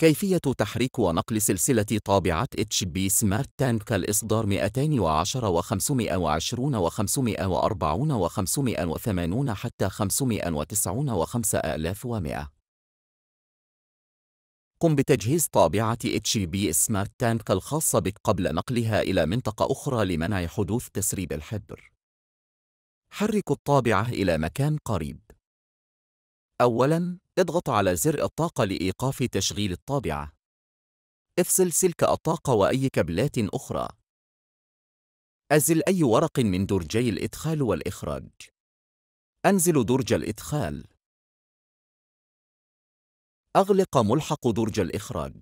كيفية تحريك ونقل سلسلة طابعة HB سمارت تانك الإصدار 210 و 520 و 540 و 580 حتى 590 و 5100 قم بتجهيز طابعة HB سمارت تانك الخاصة بك قبل نقلها إلى منطقة أخرى لمنع حدوث تسريب الحبر حرك الطابعة إلى مكان قريب أولاً، اضغط على زر الطاقة لإيقاف تشغيل الطابعة. افصل سلك الطاقة وأي كابلات أخرى. أزل أي ورق من درجي الإدخال والإخراج. أنزل درج الإدخال. أغلق ملحق درج الإخراج.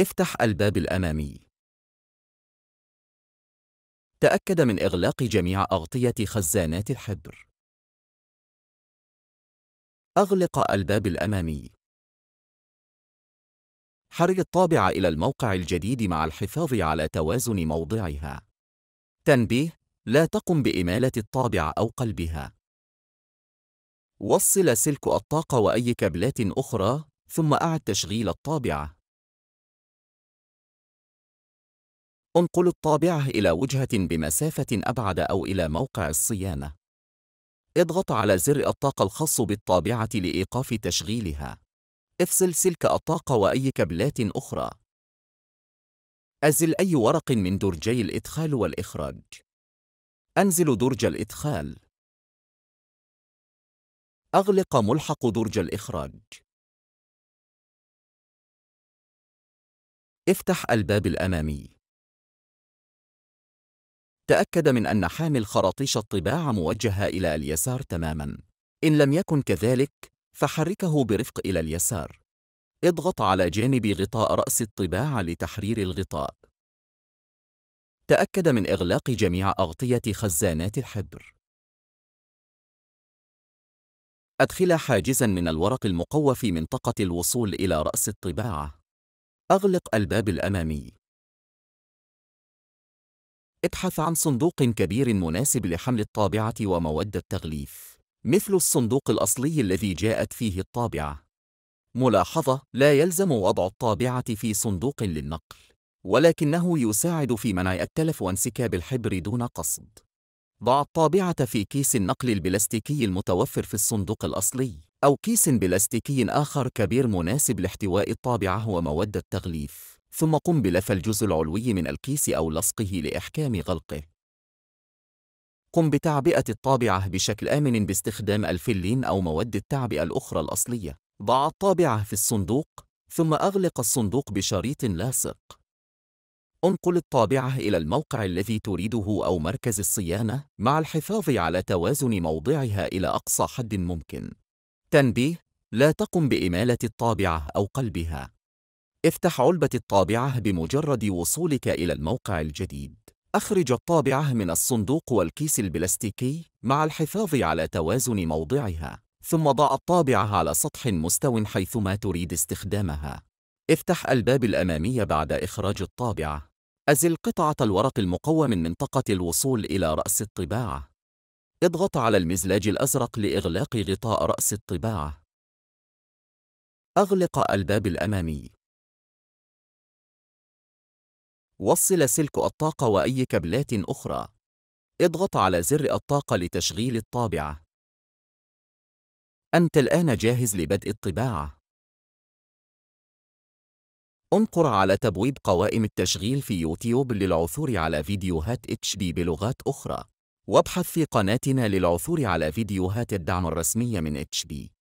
افتح الباب الأمامي. تأكد من إغلاق جميع أغطية خزانات الحبر. أغلق الباب الأمامي. حري الطابعة إلى الموقع الجديد مع الحفاظ على توازن موضعها. تنبيه: لا تقم بإمالة الطابعة أو قلبها. وصل سلك الطاقة وأي كابلات أخرى، ثم أعد تشغيل الطابعة. انقل الطابعة إلى وجهة بمسافة أبعد أو إلى موقع الصيانة. اضغط على زر الطاقة الخاص بالطابعة لإيقاف تشغيلها. افصل سلك الطاقة وأي كابلات أخرى. أزل أي ورق من درجي الإدخال والإخراج. أنزل درج الإدخال. أغلق ملحق درج الإخراج. افتح الباب الأمامي. تأكد من أن حامل خراطيش الطباعة موجهة إلى اليسار تماماً إن لم يكن كذلك فحركه برفق إلى اليسار اضغط على جانب غطاء رأس الطباعة لتحرير الغطاء تأكد من إغلاق جميع أغطية خزانات الحبر أدخل حاجزاً من الورق المقوى في منطقة الوصول إلى رأس الطباعة أغلق الباب الأمامي ابحث عن صندوق كبير مناسب لحمل الطابعة ومواد التغليف مثل الصندوق الأصلي الذي جاءت فيه الطابعة ملاحظة لا يلزم وضع الطابعة في صندوق للنقل ولكنه يساعد في منع التلف وانسكاب الحبر دون قصد ضع الطابعة في كيس النقل البلاستيكي المتوفر في الصندوق الأصلي أو كيس بلاستيكي آخر كبير مناسب لاحتواء الطابعة ومواد التغليف ثم قم بلف الجزء العلوي من الكيس أو لصقه لإحكام غلقه. قم بتعبئة الطابعة بشكل آمن باستخدام الفلين أو مواد التعبئة الأخرى الأصلية. ضع الطابعة في الصندوق، ثم أغلق الصندوق بشريط لاصق. انقل الطابعة إلى الموقع الذي تريده أو مركز الصيانة مع الحفاظ على توازن موضعها إلى أقصى حد ممكن. تنبيه: لا تقم بإمالة الطابعة أو قلبها. افتح علبة الطابعة بمجرد وصولك إلى الموقع الجديد. أخرج الطابعة من الصندوق والكيس البلاستيكي مع الحفاظ على توازن موضعها، ثم ضع الطابعة على سطح مستو حيثما تريد استخدامها. افتح الباب الأمامي بعد إخراج الطابعة. أزل قطعة الورق المقوى من منطقة الوصول إلى رأس الطباعة. اضغط على المزلاج الأزرق لإغلاق غطاء رأس الطباعة. أغلق الباب الأمامي. وصل سلك الطاقة وأي كابلات أخرى. اضغط على زر الطاقة لتشغيل الطابعة. أنت الآن جاهز لبدء الطباعة. انقر على تبويب قوائم التشغيل في يوتيوب للعثور على فيديوهات اتش بي بلغات أخرى. وابحث في قناتنا للعثور على فيديوهات الدعم الرسمية من اتش بي.